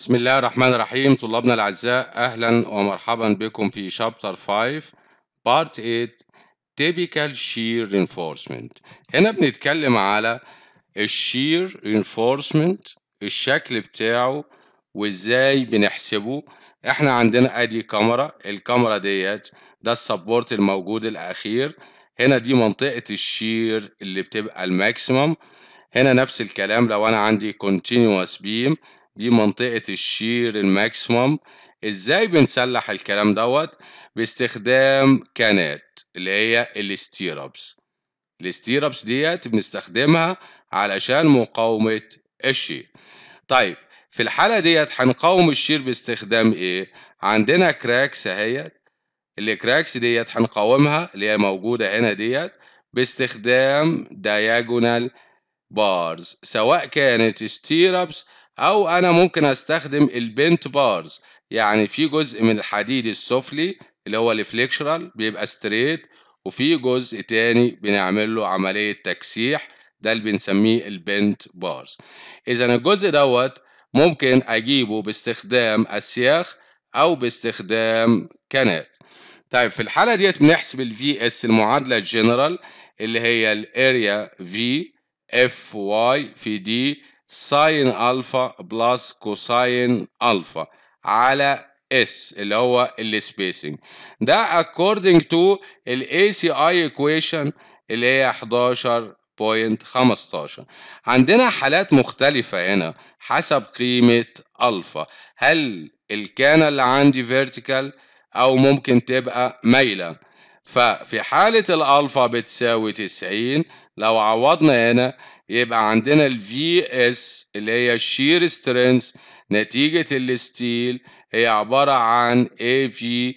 بسم الله الرحمن الرحيم طلابنا الأعزاء أهلا ومرحبا بكم في شابتر 5 بارت 8 typical shear reinforcement هنا بنتكلم على الشير reinforcement الشكل بتاعه وازاي بنحسبه احنا عندنا ادي كاميرا الكاميرا ديت ده السبورت الموجود الاخير هنا دي منطقة الشير اللي بتبقى الماكسيمم هنا نفس الكلام لو انا عندي continuous beam دي منطقة الشير الماكسيمم ازاي بنسلح الكلام دوت باستخدام كانات اللي هي الاستيرابس الاستيرابس ديت بنستخدمها علشان مقاومة الشير طيب في الحالة ديت هنقاوم الشير باستخدام ايه عندنا كراكس اهيت الكراكس ديت هنقاومها اللي هي موجودة هنا ديت باستخدام diagonal بارز سواء كانت ستيرابس أو أنا ممكن أستخدم البنت بارز يعني في جزء من الحديد السفلي اللي هو الفليكشرال بيبقى ستريت وفي جزء تاني بنعمل له عملية تكسيح ده اللي بنسميه البنت بارز إذا الجزء دوت ممكن أجيبه باستخدام أسياخ أو باستخدام كنات طيب في الحالة ديت بنحسب الفي اس المعادلة الجنرال اللي هي الاريا في اف واي في دي ساين الفا بلس كوساين الفا على اس اللي هو السبيسنج ده according to الاي سي اي equation اللي هي 11.15 عندنا حالات مختلفة هنا حسب قيمة الفا هل الكانة اللي عندي فيرتيكال او ممكن تبقى مايلة ففي حالة الالفا بتساوي 90 لو عوضنا هنا يبقى عندنا ال اس اللي هي الشير سترينث نتيجة الستيل هي عبارة عن AV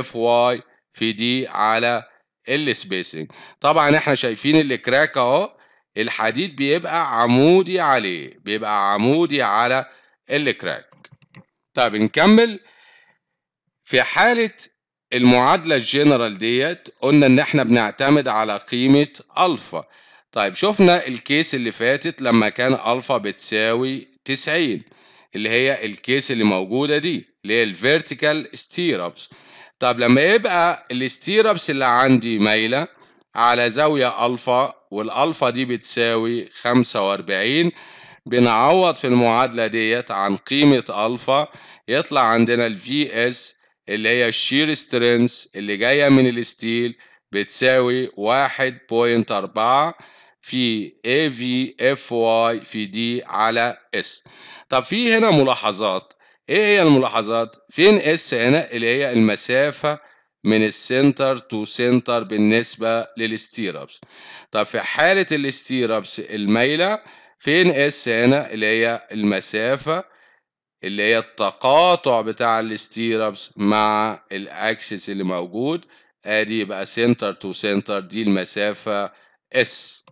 FY في دي على السبيسنج طبعا احنا شايفين الكراك اهو الحديد بيبقى عمودي عليه بيبقى عمودي على الكراك طب نكمل في حالة المعادلة الجنرال ديت قلنا ان احنا بنعتمد على قيمة الفا طيب شفنا الكيس اللي فاتت لما كان الفا بتساوي 90 اللي هي الكيس اللي موجودة دي اللي هي الفيرتيكال ستيرابس طب لما يبقى الستيرابس اللي عندي مايلة على زاوية الفا والالفا دي بتساوي 45 بنعوض في المعادلة ديت عن قيمة الفا يطلع عندنا الفي اس اللي هي الشير سترينث اللي جاية من الستيل بتساوي 1.4 في A V F Y في D على S طب في هنا ملاحظات ايه هي الملاحظات فين S هنا اللي هي المسافة من السنتر تو سنتر بالنسبة للستيرابس طب في حالة الستيرابس المايلة فين اس هنا اللي هي المسافة اللي هي التقاطع بتاع الستيرابس مع الاكسس اللي موجود ادي يبقى سنتر تو سنتر دي المسافة اس